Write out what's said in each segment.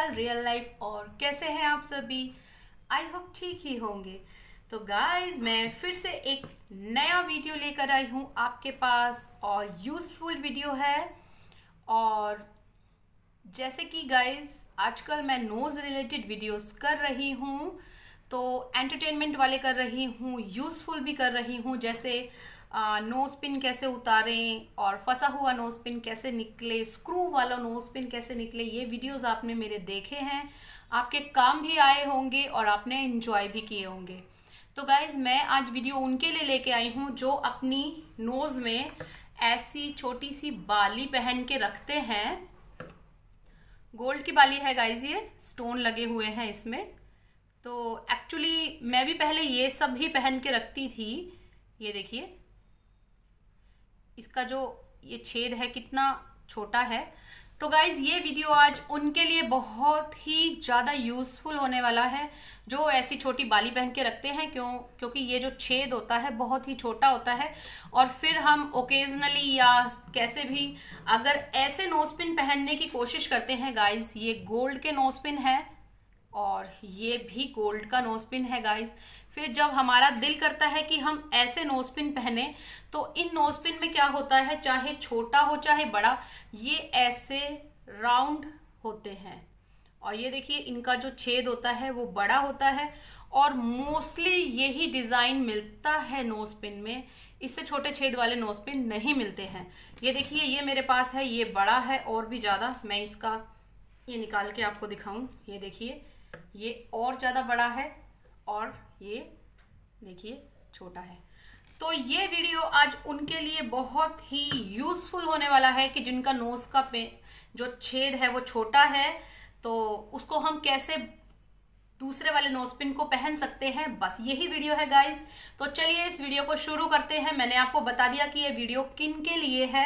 हाल real life और कैसे हैं आप सभी आई होप ठीक ही होंगे तो गाइस मैं फिर से एक नया वीडियो लेकर आई हूँ आपके पास और यूज़फुल वीडियो है और जैसे कि गाइस आजकल मैं नोज़ रिलेटेड वीडियोस कर रही हूँ तो एंटरटेनमेंट वाले कर रही हूँ यूज़फुल भी कर रही हूँ जैसे नोज पिन कैसे उतारें और फंसा हुआ नोज पिन कैसे निकले स्क्रू वाला नोज पिन कैसे निकले ये वीडियोस आपने मेरे देखे हैं आपके काम भी आए होंगे और आपने इन्जॉय भी किए होंगे तो गाइज मैं आज वीडियो उनके लिए लेके आई हूँ जो अपनी नोज में ऐसी छोटी सी बाली पहन के रखते हैं गोल्ड की बाली है गाइज ये स्टोन लगे हुए हैं इसमें तो एक्चुअली मैं भी पहले ये सब ही पहन के रखती थी ये देखिए इसका जो ये छेद है कितना छोटा है तो गाइज ये वीडियो आज उनके लिए बहुत ही ज़्यादा यूजफुल होने वाला है जो ऐसी छोटी बाली पहन के रखते हैं क्यों क्योंकि ये जो छेद होता है बहुत ही छोटा होता है और फिर हम ओकेजनली या कैसे भी अगर ऐसे नोजपिन पहनने की कोशिश करते हैं गाइज ये गोल्ड के नोजपिन है और ये भी गोल्ड का नोज पिन है गाइस फिर जब हमारा दिल करता है कि हम ऐसे नोज पिन पहने तो इन नोज पिन में क्या होता है चाहे छोटा हो चाहे बड़ा ये ऐसे राउंड होते हैं और ये देखिए इनका जो छेद होता है वो बड़ा होता है और मोस्टली यही डिज़ाइन मिलता है नोज पिन में इससे छोटे छेद वाले नोज पिन नहीं मिलते हैं ये देखिए ये मेरे पास है ये बड़ा है और भी ज़्यादा मैं इसका ये निकाल के आपको दिखाऊं ये देखिए ये और ज़्यादा बड़ा है और ये देखिए छोटा है तो ये वीडियो आज उनके लिए बहुत ही यूज़फुल होने वाला है कि जिनका नोज़ का पे जो छेद है वो छोटा है तो उसको हम कैसे दूसरे वाले नोज पिन को पहन सकते हैं बस यही वीडियो है गाइस तो चलिए इस वीडियो को शुरू करते हैं मैंने आपको बता दिया कि ये वीडियो किन के लिए है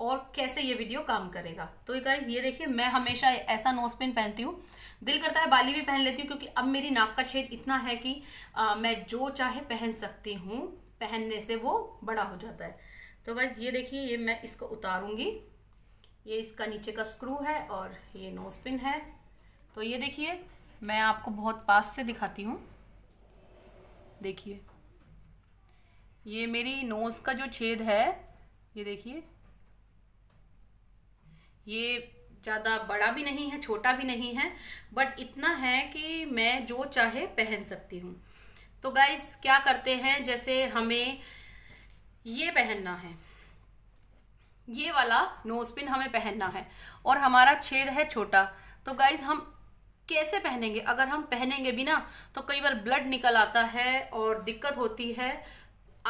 और कैसे ये वीडियो काम करेगा तो गाइज ये देखिए मैं हमेशा ऐसा नोज पिन पहनती हूँ दिल करता है बाली भी पहन लेती हूँ क्योंकि अब मेरी नाक का छेद इतना है कि आ, मैं जो चाहे पहन सकती हूँ पहनने से वो बड़ा हो जाता है तो बस ये देखिए ये मैं इसको उतारूँगी ये इसका नीचे का स्क्रू है और ये नोज पिन है तो ये देखिए मैं आपको बहुत पास से दिखाती हूँ देखिए ये मेरी नोज़ का जो छेद है ये देखिए ये ज़्यादा बड़ा भी नहीं है छोटा भी नहीं है बट इतना है कि मैं जो चाहे पहन सकती हूँ तो गाइस क्या करते हैं जैसे हमें ये पहनना है ये वाला नोजपिन हमें पहनना है और हमारा छेद है छोटा तो गाइज हम कैसे पहनेंगे अगर हम पहनेंगे भी ना तो कई बार ब्लड निकल आता है और दिक्कत होती है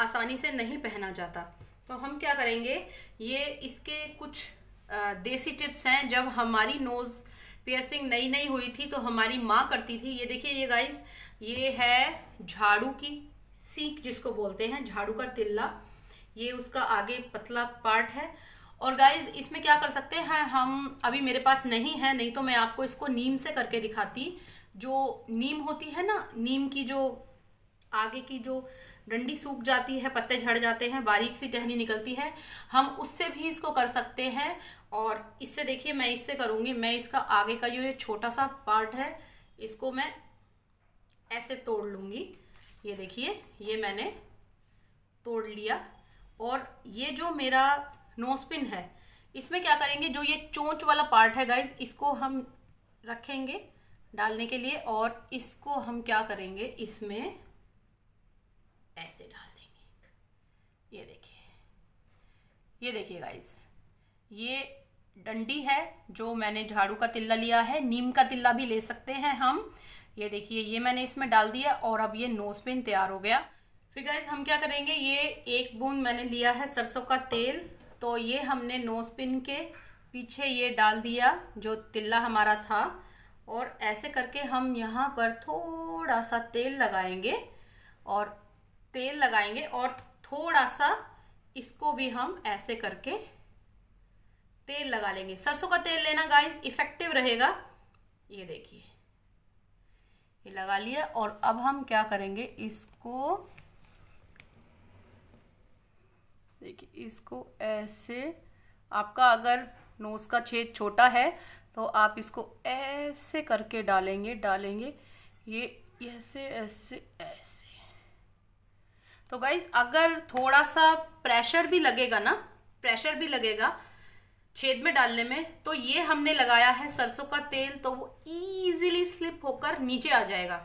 आसानी से नहीं पहना जाता तो हम क्या करेंगे ये इसके कुछ देसी टिप्स हैं जब हमारी नोज़ पियर्सिंग नई नई हुई थी तो हमारी माँ करती थी ये देखिए ये गाइस ये है झाड़ू की सीख जिसको बोलते हैं झाड़ू का तिल्ला ये उसका आगे पतला पार्ट है और गाइज इसमें क्या कर सकते हैं हम अभी मेरे पास नहीं है नहीं तो मैं आपको इसको नीम से करके दिखाती जो नीम होती है ना नीम की जो आगे की जो डंडी सूख जाती है पत्ते झड़ जाते हैं बारीक सी टहनी निकलती है हम उससे भी इसको कर सकते हैं और इससे देखिए मैं इससे करूँगी मैं इसका आगे का जो ये छोटा सा पार्ट है इसको मैं ऐसे तोड़ लूँगी ये देखिए ये मैंने तोड़ लिया और ये जो मेरा नोस्पिन है इसमें क्या करेंगे जो ये चोंच वाला पार्ट है गाइज इसको हम रखेंगे डालने के लिए और इसको हम क्या करेंगे इसमें ऐसे डाल देंगे ये देखिए ये देखिए गाइस ये डंडी है जो मैंने झाड़ू का तिल्ला लिया है नीम का तिल्ला भी ले सकते हैं हम ये देखिए ये मैंने इसमें डाल दिया और अब ये नोज पिन तैयार हो गया फिर गाइज हम क्या करेंगे ये एक बूंद मैंने लिया है सरसों का तेल तो ये हमने नोज पिन के पीछे ये डाल दिया जो तिल्ला हमारा था और ऐसे करके हम यहाँ पर थोड़ा सा तेल लगाएंगे और तेल लगाएंगे और थोड़ा सा इसको भी हम ऐसे करके तेल लगा लेंगे सरसों का तेल लेना गाइस इफेक्टिव रहेगा ये देखिए ये लगा लिया और अब हम क्या करेंगे इसको देखिए इसको ऐसे आपका अगर नोज का छेद छोटा है तो आप इसको ऐसे करके डालेंगे डालेंगे ये ऐसे ऐसे तो गाइज अगर थोड़ा सा प्रेशर भी लगेगा ना प्रेशर भी लगेगा छेद में डालने में तो ये हमने लगाया है सरसों का तेल तो वो इजीली स्लिप होकर नीचे आ जाएगा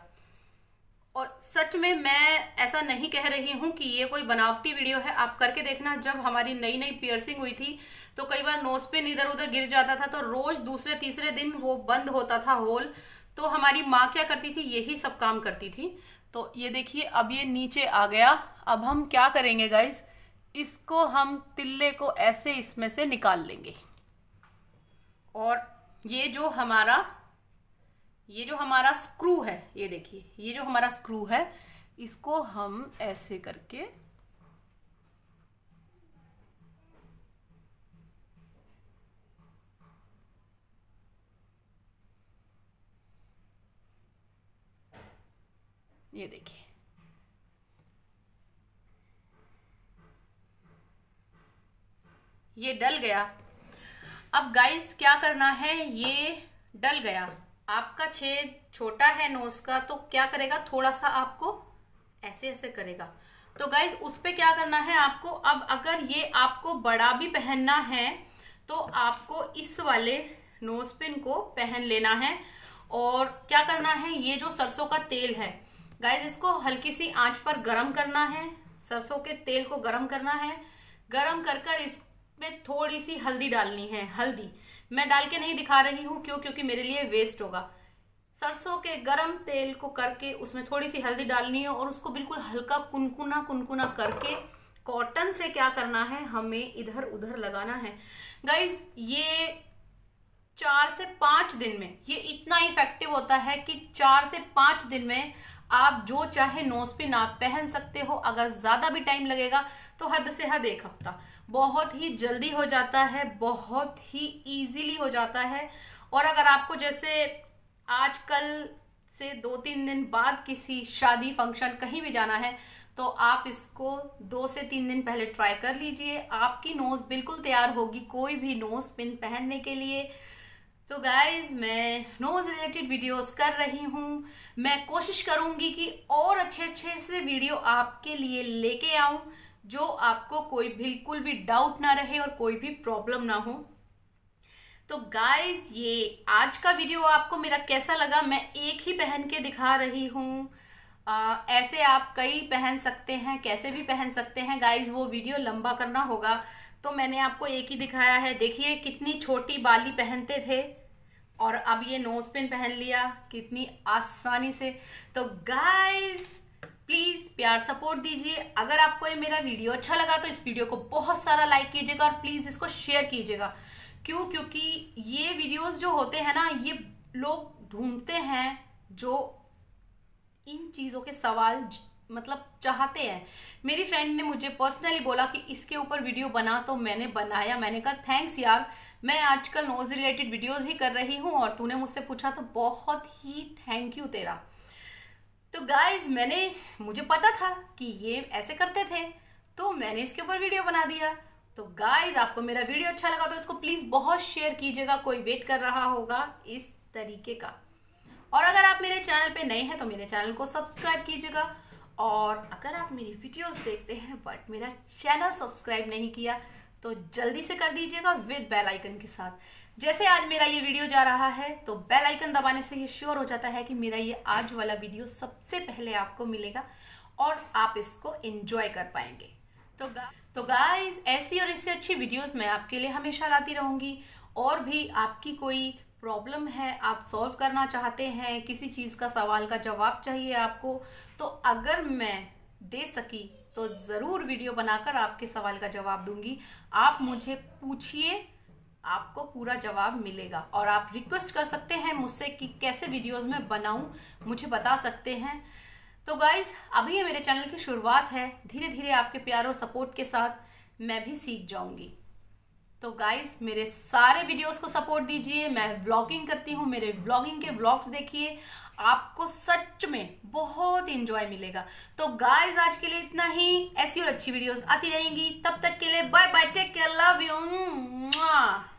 और सच में मैं ऐसा नहीं कह रही हूं कि ये कोई बनावटी वीडियो है आप करके देखना जब हमारी नई नई पियर्सिंग हुई थी तो कई बार नोज पे इधर उधर गिर जाता था तो रोज दूसरे तीसरे दिन वो बंद होता था होल तो हमारी माँ क्या करती थी यही सब काम करती थी तो ये देखिए अब ये नीचे आ गया अब हम क्या करेंगे गाइज इसको हम तिल्ले को ऐसे इसमें से निकाल लेंगे और ये जो हमारा ये जो हमारा स्क्रू है ये देखिए ये जो हमारा स्क्रू है इसको हम ऐसे करके ये देखिए ये डल गया अब गाइस क्या करना है ये डल गया आपका छेद छोटा है नोज का तो क्या करेगा थोड़ा सा आपको ऐसे ऐसे करेगा तो गाइज उस पर क्या करना है आपको अब अगर ये आपको बड़ा भी पहनना है तो आपको इस वाले नोज पिन को पहन लेना है और क्या करना है ये जो सरसों का तेल है गाइज इसको हल्की सी आंच पर गरम करना है सरसों के तेल को गरम करना है गरम कर कर इसमें थोड़ी सी हल्दी डालनी है हल्दी मैं डाल के नहीं दिखा रही हूँ क्यों क्योंकि मेरे लिए वेस्ट होगा सरसों के गरम तेल को करके उसमें थोड़ी सी हल्दी डालनी है और उसको बिल्कुल हल्का कुनकुना कुनकुना करके कॉटन से क्या करना है हमें इधर उधर लगाना है गाइज ये चार से पाँच दिन में ये इतना इफेक्टिव होता है कि चार से पाँच दिन में आप जो चाहे नोज पे ना पहन सकते हो अगर ज़्यादा भी टाइम लगेगा तो हद से हद एक हफ्ता बहुत ही जल्दी हो जाता है बहुत ही ईजीली हो जाता है और अगर आपको जैसे आजकल से दो तीन दिन बाद किसी शादी फंक्शन कहीं भी जाना है तो आप इसको दो से तीन दिन पहले ट्राई कर लीजिए आपकी नोज बिल्कुल तैयार होगी कोई भी नोज पिन पहनने के लिए तो गाइज मैं नोज रिलेटेड वीडियोस कर रही हूँ मैं कोशिश करूँगी कि और अच्छे अच्छे से वीडियो आपके लिए लेके आऊँ जो आपको कोई बिल्कुल भी डाउट ना रहे और कोई भी प्रॉब्लम ना हो तो गाइज ये आज का वीडियो आपको मेरा कैसा लगा मैं एक ही पहन के दिखा रही हूँ ऐसे आप कई पहन सकते हैं कैसे भी पहन सकते हैं गाइज वो वीडियो लंबा करना होगा तो मैंने आपको एक ही दिखाया है देखिए कितनी छोटी बाली पहनते थे और अब ये नोज पिन पहन लिया कितनी आसानी से तो गाइस प्लीज़ प्यार सपोर्ट दीजिए अगर आपको ये मेरा वीडियो अच्छा लगा तो इस वीडियो को बहुत सारा लाइक कीजिएगा और प्लीज़ इसको शेयर कीजिएगा क्यों क्योंकि ये वीडियोस जो होते हैं ना ये लोग ढूंढते हैं जो इन चीज़ों के सवाल मतलब चाहते हैं मेरी फ्रेंड ने मुझे पर्सनली बोला कि इसके ऊपर वीडियो बना तो मैंने बनाया मैंने कहा थैंक्स यार मैं आजकल नोज रिलेटेड वीडियोस ही कर रही हूँ और तूने मुझसे पूछा तो बहुत ही थैंक यू तेरा तो गाइज मैंने मुझे पता था कि ये ऐसे करते थे तो मैंने इसके ऊपर वीडियो बना दिया तो गाइज आपको मेरा वीडियो अच्छा लगा तो इसको प्लीज़ बहुत शेयर कीजिएगा कोई वेट कर रहा होगा इस तरीके का और अगर आप मेरे चैनल पे नए हैं तो मेरे चैनल को सब्सक्राइब कीजिएगा और अगर आप मेरी वीडियोस देखते हैं बट मेरा चैनल सब्सक्राइब नहीं किया तो जल्दी से कर दीजिएगा विद बेल आइकन के साथ जैसे आज मेरा ये वीडियो जा रहा है तो बेल आइकन दबाने से ये श्योर हो जाता है कि मेरा ये आज वाला वीडियो सबसे पहले आपको मिलेगा और आप इसको एंजॉय कर पाएंगे तो गा तो गाइस ऐसी और इससे अच्छी वीडियोस मैं आपके लिए हमेशा लाती रहूंगी और भी आपकी कोई प्रॉब्लम है आप सॉल्व करना चाहते हैं किसी चीज़ का सवाल का जवाब चाहिए आपको तो अगर मैं दे सकी तो ज़रूर वीडियो बनाकर आपके सवाल का जवाब दूंगी आप मुझे पूछिए आपको पूरा जवाब मिलेगा और आप रिक्वेस्ट कर सकते हैं मुझसे कि कैसे वीडियोस में बनाऊं मुझे बता सकते हैं तो गाइज अभी ये मेरे चैनल की शुरुआत है धीरे धीरे आपके प्यार और सपोर्ट के साथ मैं भी सीख जाऊंगी तो गाइज मेरे सारे वीडियोस को सपोर्ट दीजिए मैं व्लॉगिंग करती हूँ मेरे व्लॉगिंग के व्लॉग्स देखिए आपको सच में बहुत इंजॉय मिलेगा तो गाइज आज के लिए इतना ही ऐसी और अच्छी वीडियोस आती रहेंगी तब तक के लिए bye bye take care love you